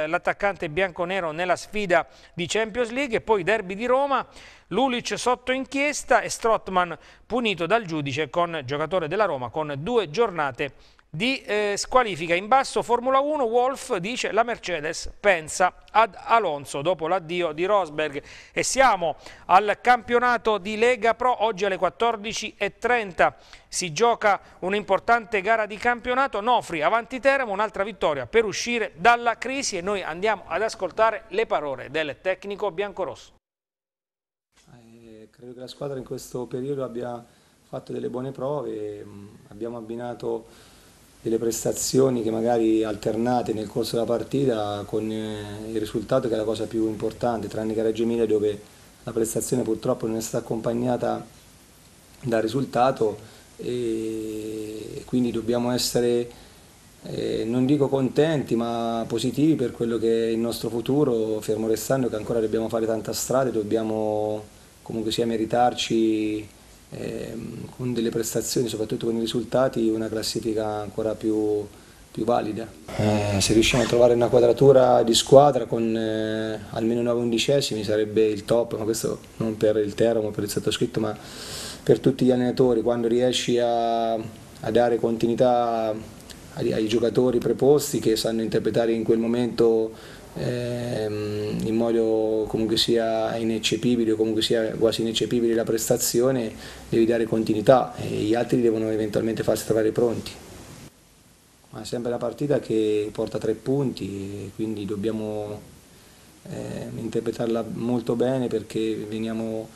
S1: l'attaccante bianconero nella sfida di Champions League e poi derby di Roma Lulic sotto inchiesta e Strottman punito dal giudice con giocatore della Roma con due giornate di eh, squalifica. In basso Formula 1 Wolf dice la Mercedes pensa ad Alonso dopo l'addio di Rosberg e siamo al campionato di Lega Pro oggi alle 14.30 si gioca un'importante gara di campionato Nofri avanti Teramo un'altra vittoria per uscire dalla crisi e noi andiamo ad ascoltare le parole del tecnico biancorosso.
S4: Credo che la squadra in questo periodo abbia fatto delle buone prove, mm, abbiamo abbinato delle prestazioni che magari alternate nel corso della partita con eh, il risultato che è la cosa più importante, tranne che Reggio Emilia dove la prestazione purtroppo non è stata accompagnata dal risultato e quindi dobbiamo essere eh, non dico contenti ma positivi per quello che è il nostro futuro, fermo restando che ancora dobbiamo fare tanta strada e dobbiamo comunque sia meritarci eh, con delle prestazioni, soprattutto con i risultati, una classifica ancora più, più valida. Eh, se riusciamo a trovare una quadratura di squadra con eh, almeno 9 undicesimi sarebbe il top, ma questo non per il Teramo, per il sottoscritto, ma per tutti gli allenatori, quando riesci a, a dare continuità ai, ai giocatori preposti che sanno interpretare in quel momento ehm, in modo comunque sia ineccepibile o comunque sia quasi ineccepibile la prestazione, devi dare continuità e gli altri devono eventualmente farsi trovare pronti. Ma è sempre la partita che porta tre punti, quindi dobbiamo ehm, interpretarla molto bene perché veniamo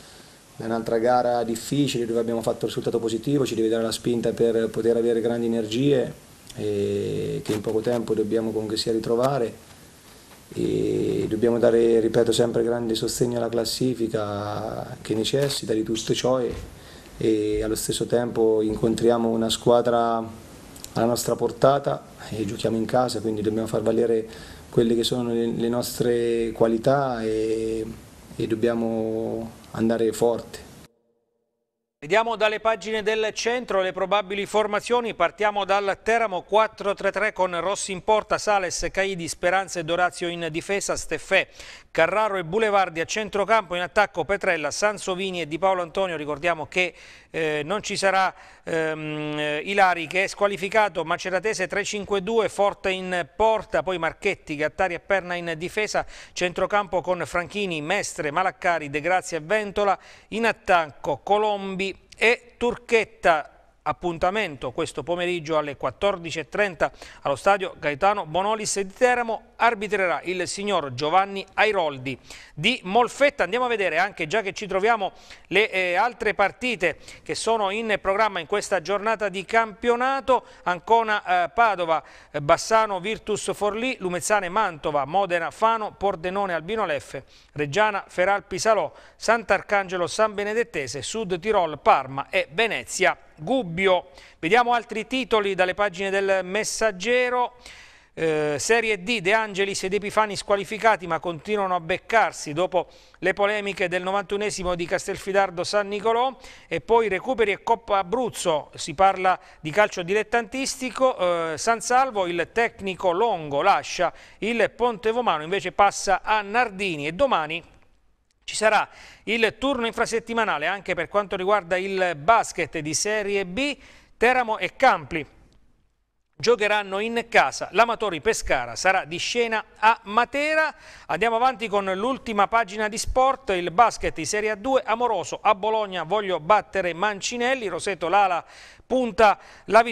S4: da un'altra gara difficile dove abbiamo fatto il risultato positivo, ci deve dare la spinta per poter avere grandi energie che in poco tempo dobbiamo comunque sia ritrovare e dobbiamo dare, ripeto, sempre grande sostegno alla classifica che necessita di tutto ciò cioè, e, e allo stesso tempo incontriamo una squadra alla nostra portata e giochiamo in casa, quindi dobbiamo far valere quelle che sono le, nostre qualità e, e dobbiamo andare forte.
S1: Vediamo dalle pagine del centro le probabili formazioni, partiamo dal Teramo 4-3-3 con Rossi in porta, Sales, Caidi, Speranza e Dorazio in difesa, Steffè, Carraro e Bulevardi a centrocampo, in attacco Petrella, Sansovini e Di Paolo Antonio, ricordiamo che eh, non ci sarà ehm, Ilari che è squalificato, Maceratese 3-5-2, Forte in porta, poi Marchetti, Gattari e Perna in difesa, centrocampo con Franchini, Mestre, Malaccari, De Grazia e Ventola, in attacco Colombi, e Turchetta appuntamento questo pomeriggio alle 14.30 allo stadio Gaetano Bonolis di Teramo arbitrerà il signor Giovanni Airoldi di Molfetta. Andiamo a vedere anche già che ci troviamo le eh, altre partite che sono in programma in questa giornata di campionato. Ancona eh, Padova, eh, Bassano Virtus Forlì, Lumezzane Mantova, Modena Fano, Pordenone Albino Leffe, Reggiana Feral Pisalò, Sant'Arcangelo San Benedettese, Sud Tirol Parma e Venezia Gubbio. Vediamo altri titoli dalle pagine del Messaggero. Eh, serie D, De Angelis ed Epifani squalificati ma continuano a beccarsi dopo le polemiche del 91esimo di Castelfidardo San Nicolò e poi recuperi e Coppa Abruzzo, si parla di calcio dilettantistico, eh, San Salvo il tecnico Longo lascia il Ponte Vomano invece passa a Nardini e domani ci sarà il turno infrasettimanale anche per quanto riguarda il basket di Serie B, Teramo e Campli. Giocheranno in casa, l'Amatori Pescara sarà di scena a Matera. Andiamo avanti con l'ultima pagina di sport, il basket di Serie A2, Amoroso a Bologna, voglio battere Mancinelli, Roseto Lala punta la,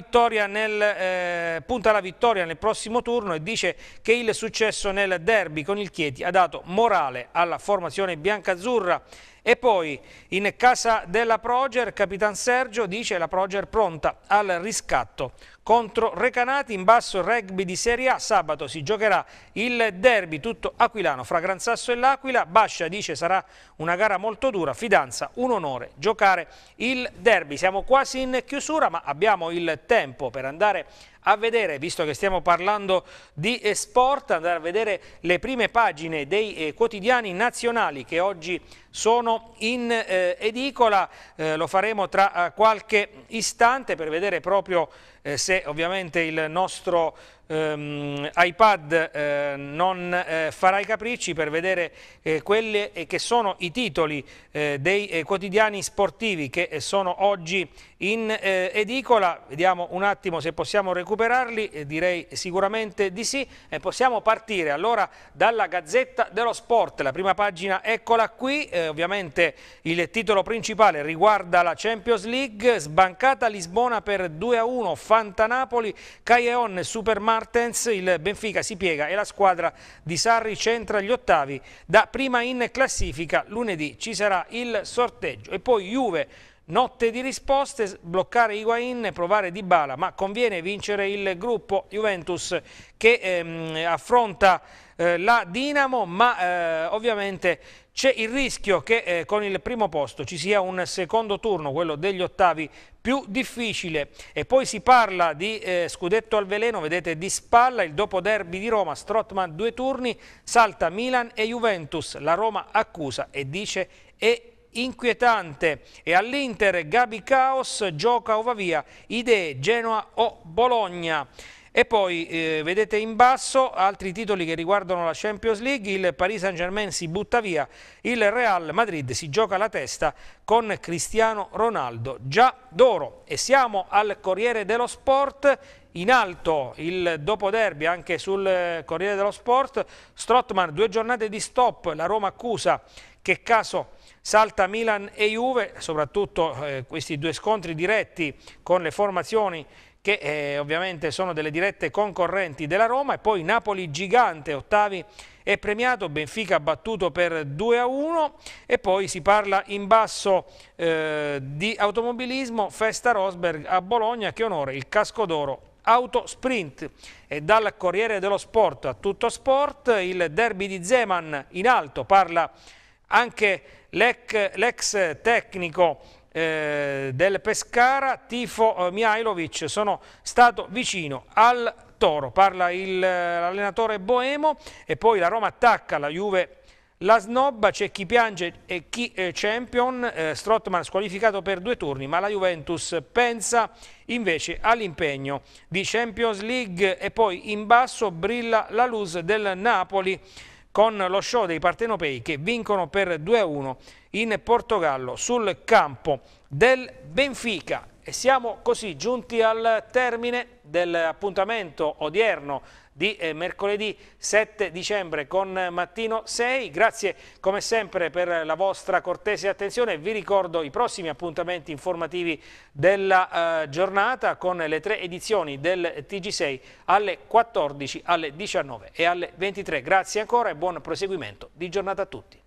S1: nel, eh, punta la vittoria nel prossimo turno e dice che il successo nel derby con il Chieti ha dato morale alla formazione biancazzurra e poi in casa della Proger, Capitan Sergio dice la Proger pronta al riscatto. Contro Recanati in basso rugby di Serie A, sabato si giocherà il derby tutto aquilano fra Gran Sasso e L'Aquila. Bascia dice sarà una gara molto dura, fidanza, un onore giocare il derby. Siamo quasi in chiusura ancora, ma abbiamo il tempo per andare a vedere, visto che stiamo parlando di eh, sport, andare a vedere le prime pagine dei eh, quotidiani nazionali che oggi sono in eh, edicola. lo faremo tra qualche istante per vedere proprio se ovviamente il nostro Um, iPad eh, non eh, farà i capricci per vedere eh, quelli che sono i titoli dei quotidiani sportivi che sono oggi in eh, edicola, vediamo un attimo se possiamo recuperarli, eh, direi sicuramente di sì, eh, possiamo partire allora dalla Gazzetta dello Sport, la prima pagina eccola qui, eh, ovviamente il titolo principale riguarda la Champions League, sbancata Lisbona per 2-1, Fanta Fantanapoli, Caion, Super Martens, il Benfica si piega e la squadra di Sarri centra gli ottavi, da prima in classifica lunedì ci sarà il sorteggio e poi Juve Notte di risposte, bloccare Higuain, provare Dybala, ma conviene vincere il gruppo Juventus che ehm, affronta eh, la Dinamo, ma eh, ovviamente c'è il rischio che eh, con il primo posto ci sia un secondo turno, quello degli ottavi, più difficile. E poi si parla di eh, scudetto al veleno, vedete di spalla, il dopo derby di Roma, Strotman due turni, salta Milan e Juventus, la Roma accusa e dice è inquietante e all'Inter Gabi Caos gioca o va via, idee Genoa o Bologna. E poi eh, vedete in basso altri titoli che riguardano la Champions League, il Paris Saint Germain si butta via, il Real Madrid si gioca la testa con Cristiano Ronaldo già d'oro. E siamo al Corriere dello Sport, in alto il dopo derby anche sul eh, Corriere dello Sport, Strottman due giornate di stop, la Roma accusa, che caso Salta Milan e Juve, soprattutto eh, questi due scontri diretti con le formazioni che eh, ovviamente sono delle dirette concorrenti della Roma e poi Napoli gigante, ottavi è premiato, Benfica battuto per 2 a 1 e poi si parla in basso eh, di automobilismo, Festa Rosberg a Bologna che onora il casco d'oro Autosprint e dal Corriere dello Sport a Tutto Sport il derby di Zeman in alto parla anche l'ex tecnico eh, del Pescara, Tifo eh, Mihailovic, sono stato vicino al Toro. Parla eh, l'allenatore Boemo e poi la Roma attacca la Juve la snobba c'è chi piange e chi è eh, champion, eh, Strottman squalificato per due turni, ma la Juventus pensa invece all'impegno di Champions League e poi in basso brilla la luce del Napoli con lo show dei partenopei che vincono per 2-1 in Portogallo sul campo del Benfica. E siamo così giunti al termine dell'appuntamento odierno di eh, mercoledì 7 dicembre con Mattino 6. Grazie come sempre per la vostra cortese attenzione. Vi ricordo i prossimi appuntamenti informativi della eh, giornata con le tre edizioni del TG6 alle 14, alle 19 e alle 23. Grazie ancora e buon proseguimento di giornata a tutti.